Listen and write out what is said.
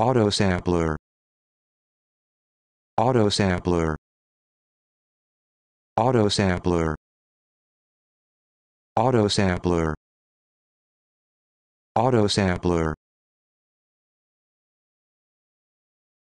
Autosampler Autosampler Autosampler Autosampler sampler.